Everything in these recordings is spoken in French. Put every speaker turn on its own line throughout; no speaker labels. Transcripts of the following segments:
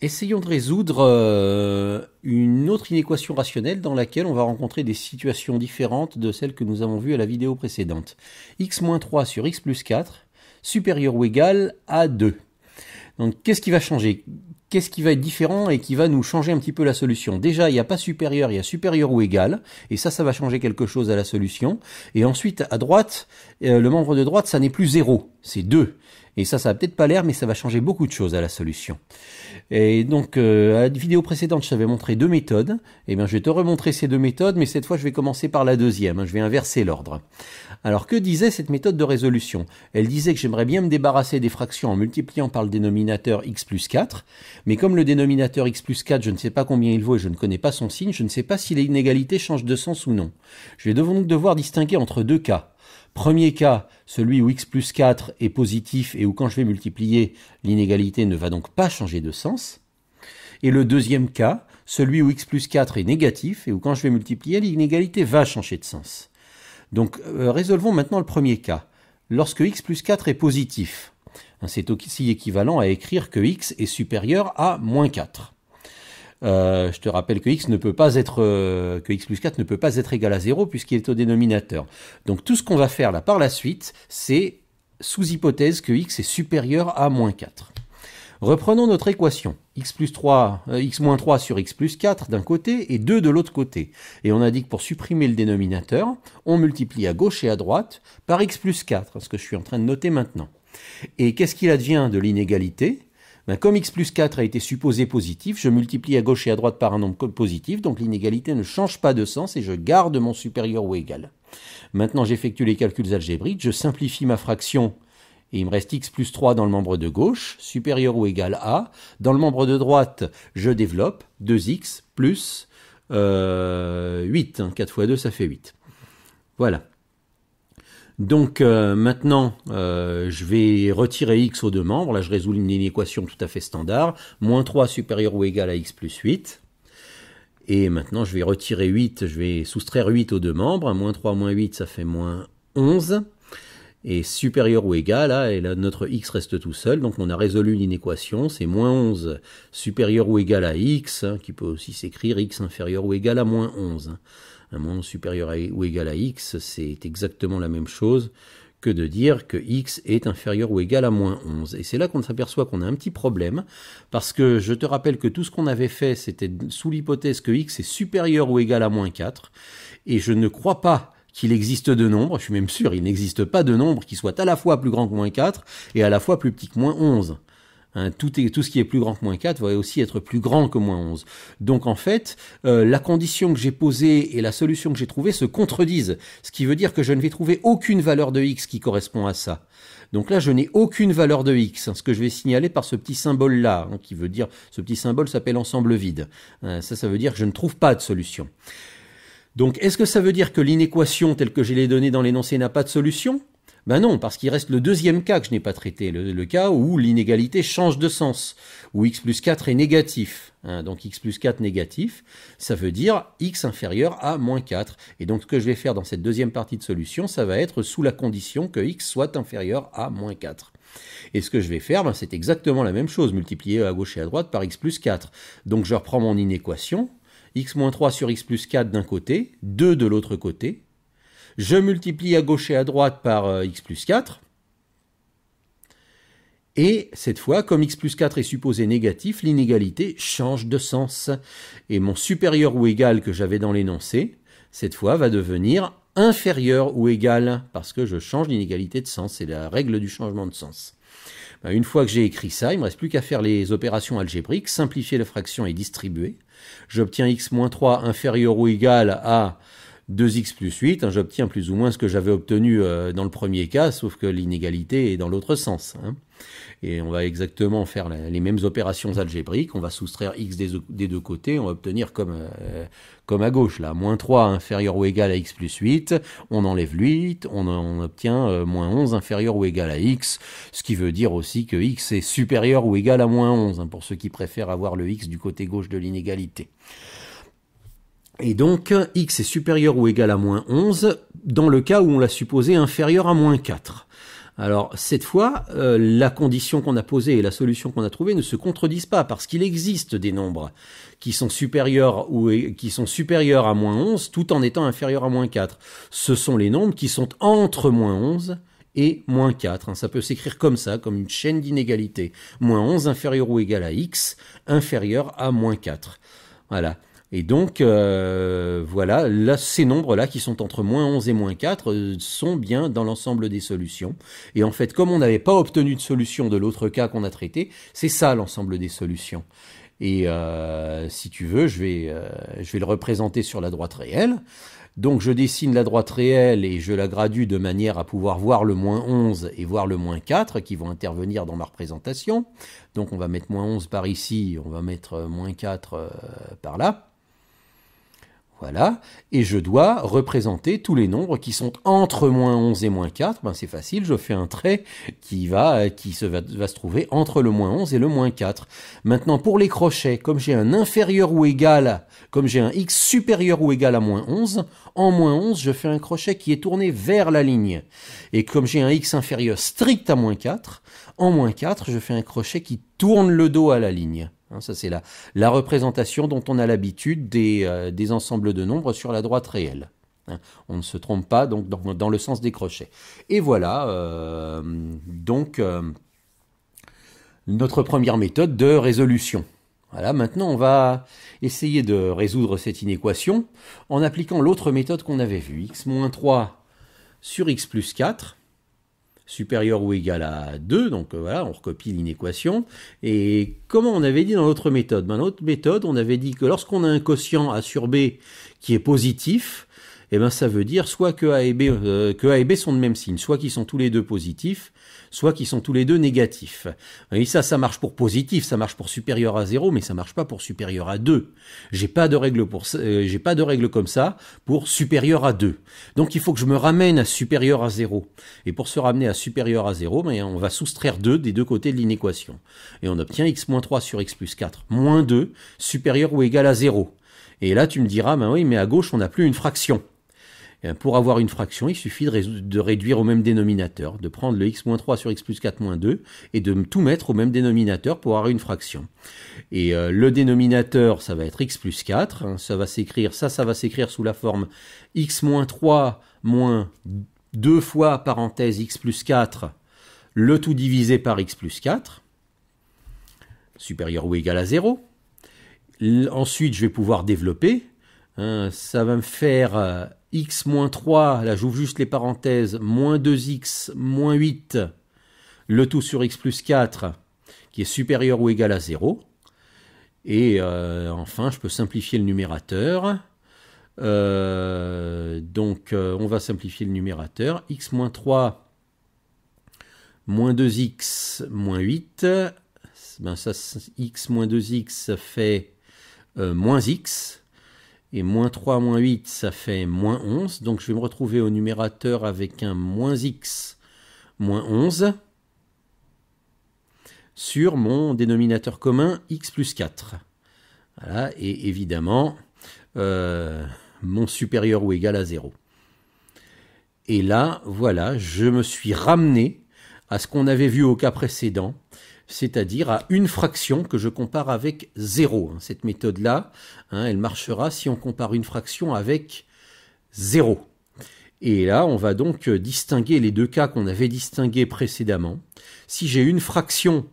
Essayons de résoudre euh, une autre inéquation rationnelle dans laquelle on va rencontrer des situations différentes de celles que nous avons vues à la vidéo précédente. x-3 sur x plus 4 supérieur ou égal à 2. Donc qu'est-ce qui va changer Qu'est-ce qui va être différent et qui va nous changer un petit peu la solution Déjà, il n'y a pas supérieur, il y a supérieur ou égal, et ça, ça va changer quelque chose à la solution. Et ensuite, à droite, euh, le membre de droite, ça n'est plus 0 c'est deux. Et ça, ça va peut-être pas l'air, mais ça va changer beaucoup de choses à la solution. Et donc, euh, à la vidéo précédente, je t'avais montré deux méthodes. Eh bien, je vais te remontrer ces deux méthodes, mais cette fois, je vais commencer par la deuxième. Je vais inverser l'ordre. Alors, que disait cette méthode de résolution Elle disait que j'aimerais bien me débarrasser des fractions en multipliant par le dénominateur x plus 4. Mais comme le dénominateur x plus 4, je ne sais pas combien il vaut et je ne connais pas son signe, je ne sais pas si l'inégalité change de sens ou non. Je vais donc devoir distinguer entre deux cas. Premier cas, celui où x plus 4 est positif et où quand je vais multiplier, l'inégalité ne va donc pas changer de sens. Et le deuxième cas, celui où x plus 4 est négatif et où quand je vais multiplier, l'inégalité va changer de sens. Donc euh, résolvons maintenant le premier cas. Lorsque x plus 4 est positif, hein, c'est aussi équivalent à écrire que x est supérieur à moins 4. Euh, je te rappelle que x ne peut pas être euh, que x plus 4 ne peut pas être égal à 0 puisqu'il est au dénominateur. Donc tout ce qu'on va faire là par la suite, c'est sous hypothèse que x est supérieur à moins 4. Reprenons notre équation. x euh, x moins 3 sur x plus 4 d'un côté et 2 de l'autre côté. Et on a dit que pour supprimer le dénominateur, on multiplie à gauche et à droite par x plus 4, ce que je suis en train de noter maintenant. Et qu'est-ce qu'il advient de l'inégalité comme x plus 4 a été supposé positif, je multiplie à gauche et à droite par un nombre positif, donc l'inégalité ne change pas de sens et je garde mon supérieur ou égal. Maintenant j'effectue les calculs algébriques, je simplifie ma fraction et il me reste x plus 3 dans le membre de gauche, supérieur ou égal à. Dans le membre de droite, je développe 2x plus 8. Euh, 4 hein, fois 2, ça fait 8. Voilà. Donc euh, maintenant, euh, je vais retirer x aux deux membres. Là, je résous une, inéquation tout à fait standard. Moins 3 supérieur ou égal à x plus 8. Et maintenant, je vais retirer 8. Je vais soustraire 8 aux deux membres. Moins 3, moins 8, ça fait moins 11 Et supérieur ou égal et là notre x reste tout seul, donc on a résolu l'inéquation, c'est moins 11 supérieur ou égal à x, hein, qui peut aussi s'écrire x inférieur ou égal à moins 11 un nombre supérieur ou égal à x, c'est exactement la même chose que de dire que x est inférieur ou égal à moins 11. Et c'est là qu'on s'aperçoit qu'on a un petit problème, parce que je te rappelle que tout ce qu'on avait fait, c'était sous l'hypothèse que x est supérieur ou égal à moins 4, et je ne crois pas qu'il existe de nombre, je suis même sûr, il n'existe pas de nombre qui soit à la fois plus grand que moins 4 et à la fois plus petit que moins 11. Hein, tout, tout ce qui est plus grand que moins 4 va aussi être plus grand que moins 11. Donc en fait, euh, la condition que j'ai posée et la solution que j'ai trouvée se contredisent, ce qui veut dire que je ne vais trouver aucune valeur de x qui correspond à ça. Donc là, je n'ai aucune valeur de x, hein, ce que je vais signaler par ce petit symbole-là, hein, qui veut dire, ce petit symbole s'appelle ensemble vide. ça, ça veut dire que je ne trouve pas de solution. Donc est-ce que ça veut dire que l'inéquation telle que je l'ai donnée dans l'énoncé n'a pas de solution ben non, parce qu'il reste le deuxième cas que je n'ai pas traité, le, cas où l'inégalité change de sens, où x plus 4 est négatif. Hein. donc x plus 4 négatif, ça veut dire x inférieur à moins 4. Et donc ce que je vais faire dans cette deuxième partie de solution, ça va être sous la condition que x soit inférieur à moins 4. Et ce que je vais faire, ben, c'est exactement la même chose, multiplier à gauche et à droite par x plus 4. Donc je reprends mon inéquation, x moins 3 sur x plus 4 d'un côté, 2 de l'autre côté, je multiplie à gauche et à droite par euh, x plus 4. Et cette fois, comme x plus 4 est supposé négatif, l'inégalité change de sens. Et mon supérieur ou égal que j'avais dans l'énoncé, cette fois, va devenir inférieur ou égal, parce que je change l'inégalité de sens, c'est la règle du changement de sens. Ben, une fois que j'ai écrit ça, il ne me reste plus qu'à faire les opérations algébriques, simplifier la fraction et distribuer. J'obtiens x-3 moins inférieur ou égal à 2x plus 8, hein, j'obtiens plus ou moins ce que j'avais obtenu euh, dans le premier cas, sauf que l'inégalité est dans l'autre sens. Hein. Et on va exactement faire les mêmes opérations algébriques, on va soustraire x des, deux côtés, on va obtenir comme, euh, comme à gauche, là, moins 3 inférieur ou égal à x plus 8, on enlève 8, on, obtient euh, moins 11 inférieur ou égal à x, ce qui veut dire aussi que x est supérieur ou égal à moins 11, hein, pour ceux qui préfèrent avoir le x du côté gauche de l'inégalité. Et donc, x est supérieur ou égal à moins 11 dans le cas où on l'a supposé inférieur à moins 4. Alors, cette fois, euh, la condition qu'on a posée et la solution qu'on a trouvée ne se contredisent pas parce qu'il existe des nombres qui sont supérieurs ou qui sont supérieurs à moins 11 tout en étant inférieurs à moins 4. Ce sont les nombres qui sont entre moins 11 et moins 4. Hein. Ça peut s'écrire comme ça, comme une chaîne d'inégalités. Moins 11 inférieur ou égal à x, inférieur à moins 4. Voilà. Et donc, euh, voilà, ces nombres-là qui sont entre moins 11 et moins 4 euh, sont bien dans l'ensemble des solutions. Et en fait, comme on n'avait pas obtenu de solution de l'autre cas qu'on a traité, c'est ça l'ensemble des solutions. Et euh, si tu veux, je vais, je vais le représenter sur la droite réelle. Donc je dessine la droite réelle et je la gradue de manière à pouvoir voir le moins 11 et voir le moins 4 qui vont intervenir dans ma représentation. Donc on va mettre moins 11 par ici, on va mettre moins 4 par là. Voilà, et je dois représenter tous les nombres qui sont entre moins 11 et moins 4. Ben, c'est facile, je fais un trait qui, va, qui se va, va, se trouver entre le moins 11 et le moins 4. Maintenant, pour les crochets, comme j'ai un inférieur ou égal, comme j'ai un x supérieur ou égal à moins 11, en moins 11, je fais un crochet qui est tourné vers la ligne. Et comme j'ai un x inférieur strict à moins 4, en moins 4, je fais un crochet qui tourne le dos à la ligne. Hein, ça, c'est la, représentation dont on a l'habitude euh, des, ensembles de nombres sur la droite réelle. Hein, on ne se trompe pas donc dans, le sens des crochets. Et voilà euh, donc euh, notre première méthode de résolution. Voilà, maintenant on va essayer de résoudre cette inéquation en appliquant l'autre méthode qu'on avait vue, x-3 sur x plus 4 supérieur ou égal à 2, donc euh, voilà, on recopie l'inéquation. Et comment on avait dit dans l'autre méthode Dans ben, l'autre méthode, on avait dit que lorsqu'on a un quotient A sur B qui est positif, eh ben ça veut dire soit que A et B, euh, que a et B sont de même signe, soit qu'ils sont tous les deux positifs, soit qu'ils sont tous les deux négatifs. Et ça, ça marche pour positif, ça marche pour supérieur à 0, mais ça marche pas pour supérieur à 2. J'ai pas de règle pour, euh, j'ai pas de règle comme ça pour supérieur à 2. Donc il faut que je me ramène à supérieur à 0. Et pour se ramener à supérieur à 0, ben, on va soustraire 2 des deux côtés de l'inéquation. Et on obtient x-3 sur x plus 4, moins 2, supérieur ou égal à 0. Et là, tu me diras, ben oui, mais à gauche, on n'a plus une fraction. Eh ben, pour avoir une fraction, il suffit de, réduire au même dénominateur, de prendre le x-3 sur x plus 4 moins 2 et de tout mettre au même dénominateur pour avoir une fraction. Et euh, le dénominateur, ça va être x plus 4, hein, ça va s'écrire, ça, ça va s'écrire sous la forme x moins 3 moins 2 fois parenthèse x plus 4, le tout divisé par x plus 4, supérieur ou égal à 0. Ensuite, je vais pouvoir développer. Hein, ça va me faire euh, x moins 3, là j'ouvre juste les parenthèses, moins 2x moins 8, le tout sur x plus 4, qui est supérieur ou égal à 0. Et euh, enfin, je peux simplifier le numérateur. Euh, donc euh, on va simplifier le numérateur. x moins 3 moins 2x moins 8. x moins 2x ben, fait moins x. Et moins 3, moins 8, ça fait moins 11. Donc je vais me retrouver au numérateur avec un moins x, moins 11, sur mon dénominateur commun x plus 4. Voilà, et évidemment, euh, mon supérieur ou égal à 0. Et là, voilà, je me suis ramené à ce qu'on avait vu au cas précédent, c'est-à-dire à une fraction que je compare avec 0. Hein, cette méthode-là, hein, elle marchera si on compare une fraction avec 0. Et là, on va donc euh, distinguer les deux cas qu'on avait distingués précédemment. Si j'ai une fraction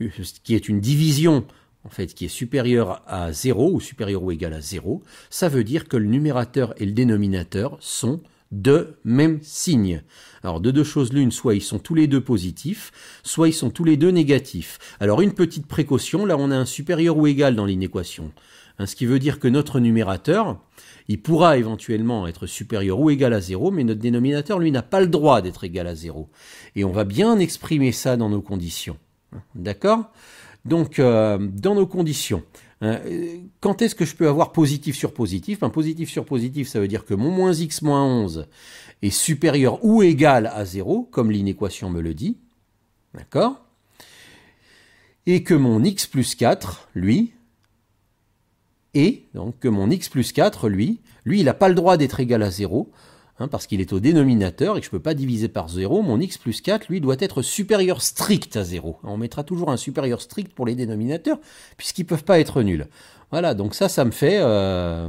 euh, qui est une division, en fait, qui est supérieure à 0 ou supérieure ou égale à 0, ça veut dire que le numérateur et le dénominateur sont deux mêmes signes. Alors de deux choses l'une, soit ils sont tous les deux positifs, soit ils sont tous les deux négatifs. Alors une petite précaution, là on a un supérieur ou égal dans l'inéquation. Hein, ce qui veut dire que notre numérateur, il pourra éventuellement être supérieur ou égal à zéro, mais notre dénominateur, lui, n'a pas le droit d'être égal à zéro. Et on va bien exprimer ça dans nos conditions. Hein, d'accord Donc, euh, dans nos conditions, euh, quand est-ce que je peux avoir positif sur positif Un ben, positif sur positif, ça veut dire que mon moins x moins 11 est supérieur ou égal à 0, comme l'inéquation me le dit. D'accord Et que mon x plus 4, lui, est, donc que mon x plus 4, lui, lui, il n'a pas le droit d'être égal à 0. Hein, parce qu'il est au dénominateur et que je ne peux pas diviser par 0, mon x plus 4, lui, doit être supérieur strict à 0. On mettra toujours un supérieur strict pour les dénominateurs, puisqu'ils ne peuvent pas être nuls. Voilà, donc ça, ça me fait... Euh,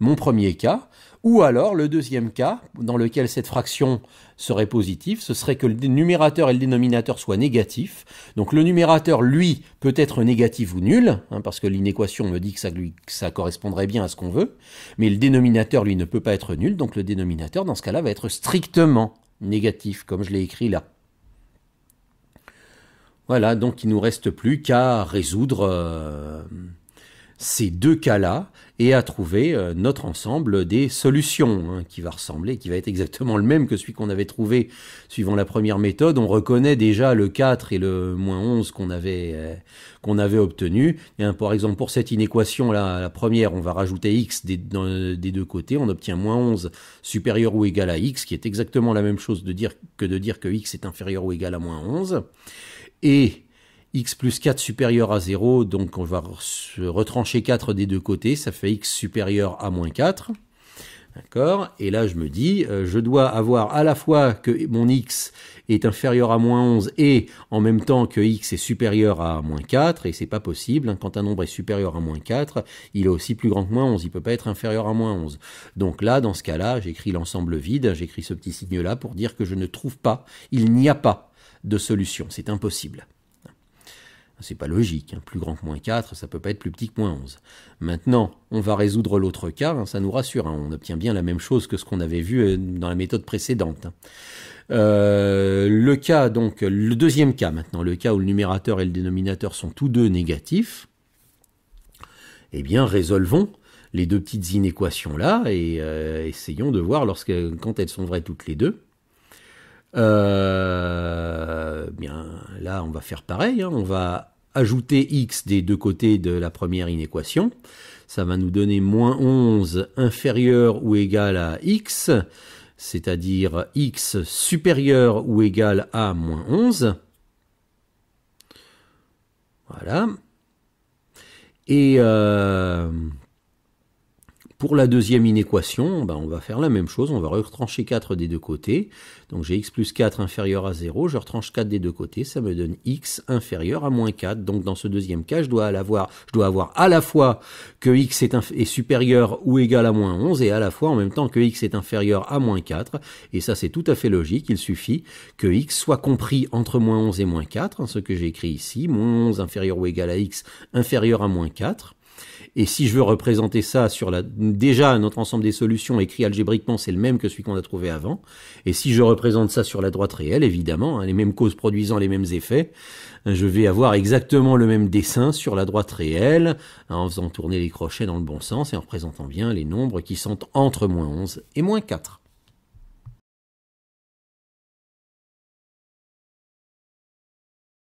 mon premier cas. Ou alors le deuxième cas, dans lequel cette fraction serait positive, ce serait que le numérateur et le dénominateur soient négatifs. Donc le numérateur, lui, peut être négatif ou nul, hein, parce que l'inéquation me dit que ça, correspondrait bien à ce qu'on veut, mais le dénominateur, lui, ne peut pas être nul, donc le dénominateur, dans ce cas-là, va être strictement négatif, comme je l'ai écrit là. Voilà, donc il nous reste plus qu'à résoudre... Euh, ces deux cas-là et à trouver euh, notre ensemble des solutions hein, qui va ressembler, qui va être exactement le même que celui qu'on avait trouvé suivant la première méthode. On reconnaît déjà le 4 et le moins 11 qu'on avait, euh, qu'on avait obtenu. Et, par exemple, pour cette inéquation-là, la première, on va rajouter x des, des deux côtés. On obtient moins 11 supérieur ou égal à x, qui est exactement la même chose de dire, que de dire que x est inférieur ou égal à moins 11. Et x plus 4 supérieur à 0, donc on va se retrancher 4 des deux côtés, ça fait x supérieur à moins 4. D'accord Et là, je me dis, euh, je dois avoir à la fois que mon x est inférieur à moins 11 et en même temps que x est supérieur à moins 4, et c'est pas possible. Hein, quand un nombre est supérieur à moins 4, il est aussi plus grand que moins 11. Il peut pas être inférieur à moins 11. Donc là, dans ce cas-là, j'écris l'ensemble vide, j'écris ce petit signe-là pour dire que je ne trouve pas, il n'y a pas de solution. C'est impossible. C'est pas logique, hein. plus grand que moins 4, ça peut pas être plus petit que moins 11. Maintenant, on va résoudre l'autre cas, hein, ça nous rassure, hein. on obtient bien la même chose que ce qu'on avait vu euh, dans la méthode précédente. Euh, le cas, donc, le deuxième cas maintenant, le cas où le numérateur et le dénominateur sont tous deux négatifs, eh bien, résolvons les deux petites inéquations là et euh, essayons de voir lorsque, quand elles sont vraies toutes les deux euh, bien, là, on va faire pareil. Hein. On va ajouter x des deux côtés de la première inéquation. Ça va nous donner moins 11 inférieur ou égal à x, c'est-à-dire x supérieur ou égal à moins 11. Voilà. Et euh, pour la deuxième inéquation, ben on va faire la même chose, on va retrancher 4 des deux côtés. Donc j'ai x plus 4 inférieur à 0, je retranche 4 des deux côtés, ça me donne x inférieur à moins 4. Donc dans ce deuxième cas, je dois, avoir, je dois avoir à la fois que x est, supérieur ou égal à moins 11 et à la fois en même temps que x est inférieur à moins 4. Et ça c'est tout à fait logique, il suffit que x soit compris entre moins 11 et moins 4, hein, ce que j'ai écrit ici, moins 11 inférieur ou égal à x inférieur à moins 4. Et si je veux représenter ça sur la, déjà notre ensemble des solutions écrit algébriquement, c'est le même que celui qu'on a trouvé avant. Et si je représente ça sur la droite réelle, évidemment, hein, les mêmes causes produisant les mêmes effets, euh, je vais avoir exactement le même dessin sur la droite réelle, hein, en faisant tourner les crochets dans le bon sens et en représentant bien les nombres qui sont entre moins 11 et moins 4.